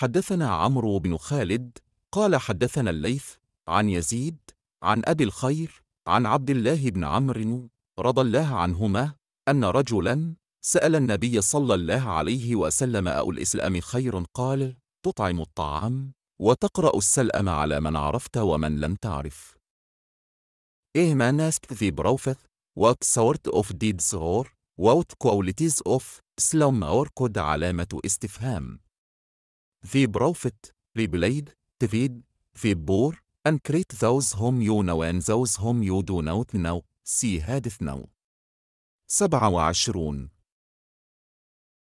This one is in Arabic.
حدثنا عمرو بن خالد قال حدثنا الليث عن يزيد عن أبي الخير عن عبد الله بن عمرو رضى الله عنهما أن رجلا سأل النبي صلى الله عليه وسلم أو الإسلام خير قال تطعم الطعام وتقرأ السلأم على من عرفت ومن لم تعرف إيه ما ناس في بروفث وات سورت أوف ديد صغور وات كواليتيز أوف سلوم أوركود علامة استفهام في بروفيت في تفيد في بور أن كريت ذوز هم يو نو أن ذوز هم يو دو نوت نو تنو سي هاد تنو سبعة وعشرون